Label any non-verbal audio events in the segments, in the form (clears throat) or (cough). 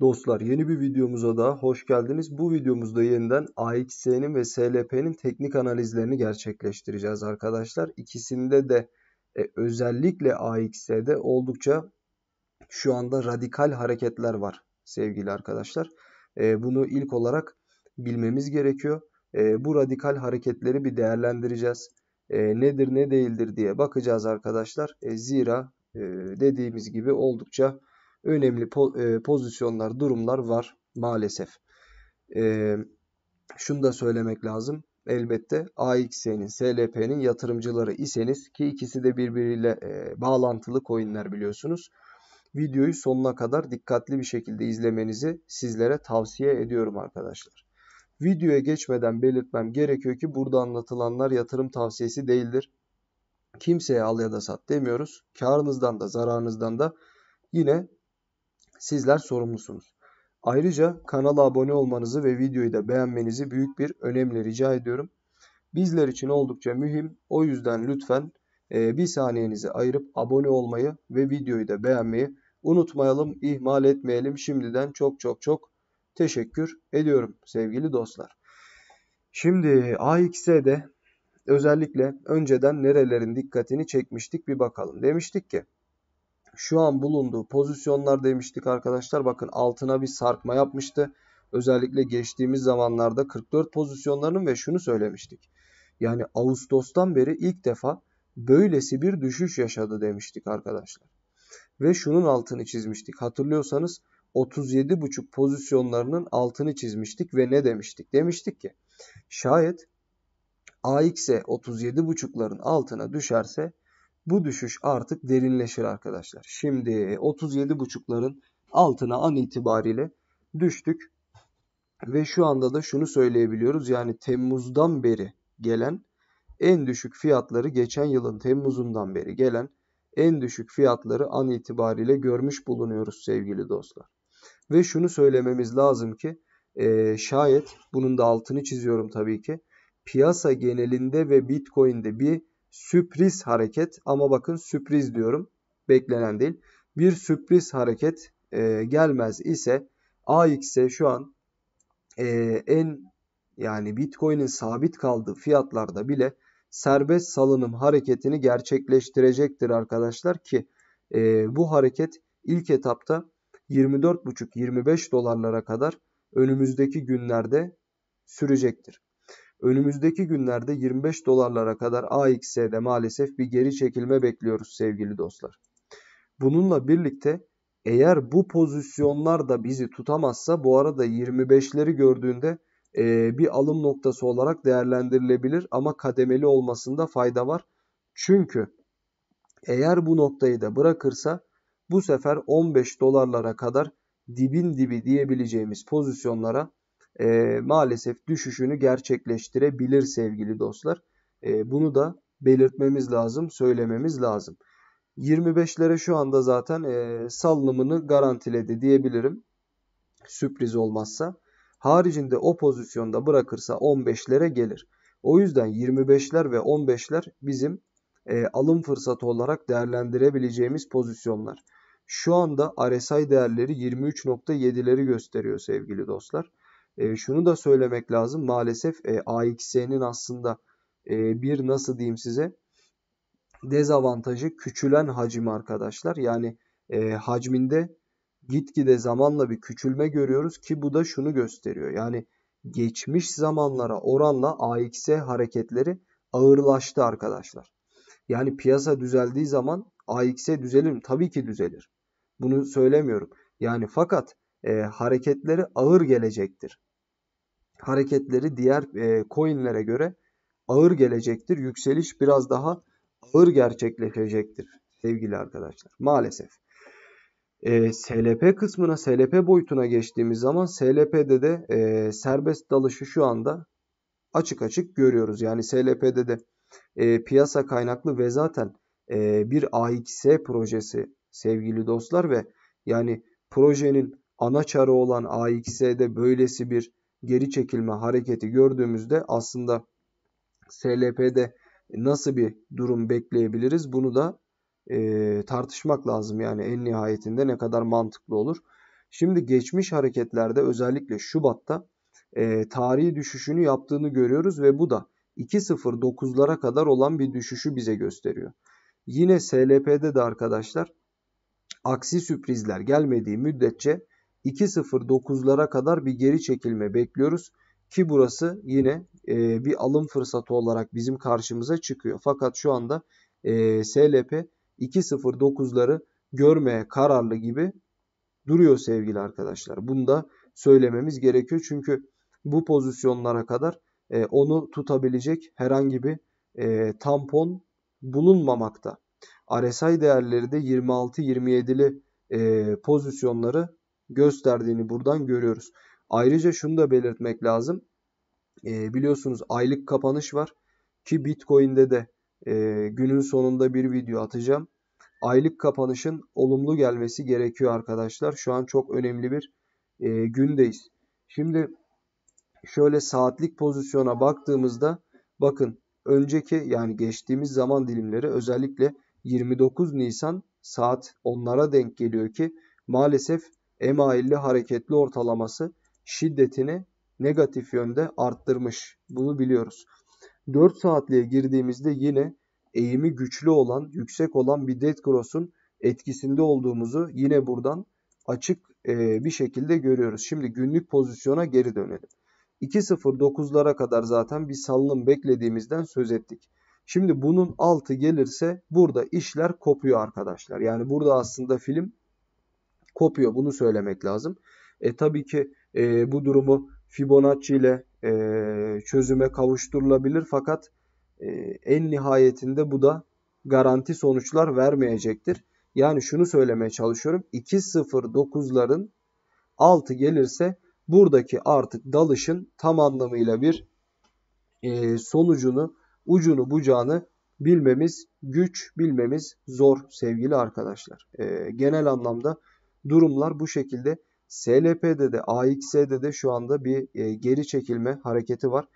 Dostlar yeni bir videomuza da hoş geldiniz. Bu videomuzda yeniden AXC'nin ve SLP'nin teknik analizlerini gerçekleştireceğiz arkadaşlar. İkisinde de e, özellikle AXC'de oldukça şu anda radikal hareketler var sevgili arkadaşlar. E, bunu ilk olarak bilmemiz gerekiyor. E, bu radikal hareketleri bir değerlendireceğiz. E, nedir ne değildir diye bakacağız arkadaşlar. E, zira e, dediğimiz gibi oldukça önemli e, pozisyonlar, durumlar var maalesef. E, şunu da söylemek lazım. Elbette AXS'nin, SLP'nin yatırımcıları iseniz ki ikisi de birbiriyle e, bağlantılı coinler biliyorsunuz. Videoyu sonuna kadar dikkatli bir şekilde izlemenizi sizlere tavsiye ediyorum arkadaşlar. Videoya geçmeden belirtmem gerekiyor ki burada anlatılanlar yatırım tavsiyesi değildir. Kimseye al ya da sat demiyoruz. Karınızdan da zararınızdan da yine sizler sorumlusunuz. Ayrıca kanala abone olmanızı ve videoyu da beğenmenizi büyük bir önemle rica ediyorum. Bizler için oldukça mühim. O yüzden lütfen e, bir saniyenizi ayırıp abone olmayı ve videoyu da beğenmeyi unutmayalım, ihmal etmeyelim. Şimdiden çok çok çok teşekkür ediyorum sevgili dostlar. Şimdi AX'de özellikle önceden nerelerin dikkatini çekmiştik bir bakalım. Demiştik ki şu an bulunduğu pozisyonlar demiştik arkadaşlar. Bakın altına bir sarkma yapmıştı. Özellikle geçtiğimiz zamanlarda 44 pozisyonlarının ve şunu söylemiştik. Yani Ağustos'tan beri ilk defa böylesi bir düşüş yaşadı demiştik arkadaşlar. Ve şunun altını çizmiştik. Hatırlıyorsanız 37,5 pozisyonlarının altını çizmiştik ve ne demiştik? Demiştik ki şayet AX'e 37,5'ların altına düşerse bu düşüş artık derinleşir arkadaşlar. Şimdi 37.5'ların altına an itibariyle düştük. Ve şu anda da şunu söyleyebiliyoruz. Yani Temmuz'dan beri gelen en düşük fiyatları geçen yılın Temmuz'undan beri gelen en düşük fiyatları an itibariyle görmüş bulunuyoruz sevgili dostlar. Ve şunu söylememiz lazım ki e, şayet bunun da altını çiziyorum tabii ki piyasa genelinde ve Bitcoin'de bir sürpriz hareket ama bakın sürpriz diyorum beklenen değil. Bir sürpriz hareket e, gelmez ise AX'e şu an e, en yani Bitcoin'in sabit kaldığı fiyatlarda bile serbest salınım hareketini gerçekleştirecektir arkadaşlar ki e, bu hareket ilk etapta 24,5-25 dolarlara kadar önümüzdeki günlerde sürecektir. Önümüzdeki günlerde 25 dolarlara kadar AXS'de maalesef bir geri çekilme bekliyoruz sevgili dostlar. Bununla birlikte eğer bu pozisyonlar da bizi tutamazsa bu arada 25'leri gördüğünde e, bir alım noktası olarak değerlendirilebilir ama kademeli olmasında fayda var. Çünkü eğer bu noktayı da bırakırsa bu sefer 15 dolarlara kadar dibin dibi diyebileceğimiz pozisyonlara e, maalesef düşüşünü gerçekleştirebilir sevgili dostlar. E, bunu da belirtmemiz lazım, söylememiz lazım. 25'lere şu anda zaten e, salınımını garantiledi diyebilirim. Sürpriz olmazsa. Haricinde o pozisyonda bırakırsa 15'lere gelir. O yüzden 25'ler ve 15'ler bizim e, alım fırsatı olarak değerlendirebileceğimiz pozisyonlar. Şu anda RSI değerleri 23.7'leri gösteriyor sevgili dostlar. E, şunu da söylemek lazım. Maalesef e, AXS'nin aslında e, bir nasıl diyeyim size dezavantajı küçülen hacim arkadaşlar. Yani e, hacminde gitgide zamanla bir küçülme görüyoruz ki bu da şunu gösteriyor. Yani geçmiş zamanlara oranla AXS hareketleri ağırlaştı arkadaşlar. Yani piyasa düzeldiği zaman AXS düzelir mi? Tabii ki düzelir. Bunu söylemiyorum. Yani fakat e, hareketleri ağır gelecektir hareketleri diğer e, coinlere göre ağır gelecektir. Yükseliş biraz daha ağır gerçekleşecektir sevgili arkadaşlar. Maalesef. E, SLP kısmına, SLP boyutuna geçtiğimiz zaman SLP'de de e, serbest dalışı şu anda açık açık görüyoruz. Yani SLP'de de e, piyasa kaynaklı ve zaten e, bir AXS projesi sevgili dostlar ve yani projenin ana çarı olan AXS'de böylesi bir geri çekilme hareketi gördüğümüzde aslında SLP'de nasıl bir durum bekleyebiliriz bunu da e, tartışmak lazım. Yani en nihayetinde ne kadar mantıklı olur. Şimdi geçmiş hareketlerde özellikle Şubat'ta e, tarihi düşüşünü yaptığını görüyoruz ve bu da 2.09'lara kadar olan bir düşüşü bize gösteriyor. Yine SLP'de de arkadaşlar aksi sürprizler gelmediği müddetçe 2.09'lara kadar bir geri çekilme bekliyoruz. Ki burası yine e, bir alım fırsatı olarak bizim karşımıza çıkıyor. Fakat şu anda e, SLP 2.09'ları görmeye kararlı gibi duruyor sevgili arkadaşlar. Bunu da söylememiz gerekiyor. Çünkü bu pozisyonlara kadar e, onu tutabilecek herhangi bir e, tampon bulunmamakta. RSI değerleri de 26-27'li e, pozisyonları gösterdiğini buradan görüyoruz. Ayrıca şunu da belirtmek lazım. E, biliyorsunuz aylık kapanış var ki Bitcoin'de de e, günün sonunda bir video atacağım. Aylık kapanışın olumlu gelmesi gerekiyor arkadaşlar. Şu an çok önemli bir e, gündeyiz. Şimdi şöyle saatlik pozisyona baktığımızda bakın önceki yani geçtiğimiz zaman dilimleri özellikle 29 Nisan saat onlara denk geliyor ki maalesef emailli hareketli ortalaması şiddetini negatif yönde arttırmış. Bunu biliyoruz. 4 saatliğe girdiğimizde yine eğimi güçlü olan, yüksek olan bir dead cross'un etkisinde olduğumuzu yine buradan açık e, bir şekilde görüyoruz. Şimdi günlük pozisyona geri dönelim. 2.09'lara kadar zaten bir salınım beklediğimizden söz ettik. Şimdi bunun altı gelirse burada işler kopuyor arkadaşlar. Yani burada aslında film kopuyor. Bunu söylemek lazım. E, tabii ki e, bu durumu Fibonacci ile e, çözüme kavuşturulabilir fakat e, en nihayetinde bu da garanti sonuçlar vermeyecektir. Yani şunu söylemeye çalışıyorum. 2.09'ların altı gelirse buradaki artık dalışın tam anlamıyla bir e, sonucunu, ucunu bucağını bilmemiz güç, bilmemiz zor sevgili arkadaşlar. E, genel anlamda durumlar bu şekilde. SLP'de de AXE'de de şu anda bir e, geri çekilme hareketi var.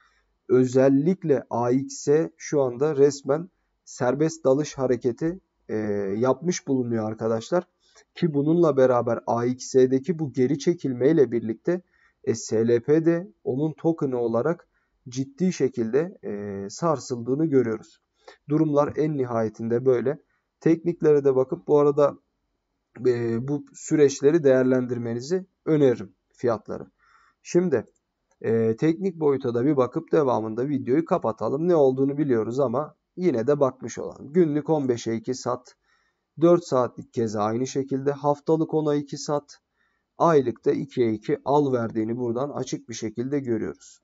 Özellikle AXE şu anda resmen serbest dalış hareketi e, yapmış bulunuyor arkadaşlar. Ki bununla beraber AXE'deki bu geri çekilmeyle birlikte e, SLP'de onun token'ı olarak ciddi şekilde sarsıldığını görüyoruz. Durumlar en nihayetinde böyle. Tekniklere de bakıp bu arada e, bu süreçleri değerlendirmenizi öneririm fiyatları. Şimdi e, teknik boyuta da bir bakıp devamında videoyu kapatalım. Ne olduğunu biliyoruz ama yine de bakmış olan. Günlük 15'e 2 sat. 4 saatlik keza aynı şekilde. Haftalık 10'a 2 sat. Aylıkta 2'ye 2 al verdiğini buradan açık bir şekilde görüyoruz.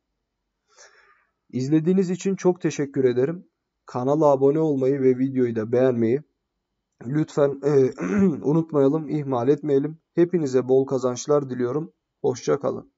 İzlediğiniz için çok teşekkür ederim. Kanala abone olmayı ve videoyu da beğenmeyi Lütfen e, (clears throat) unutmayalım, ihmal etmeyelim. Hepinize bol kazançlar diliyorum. Hoşça kalın.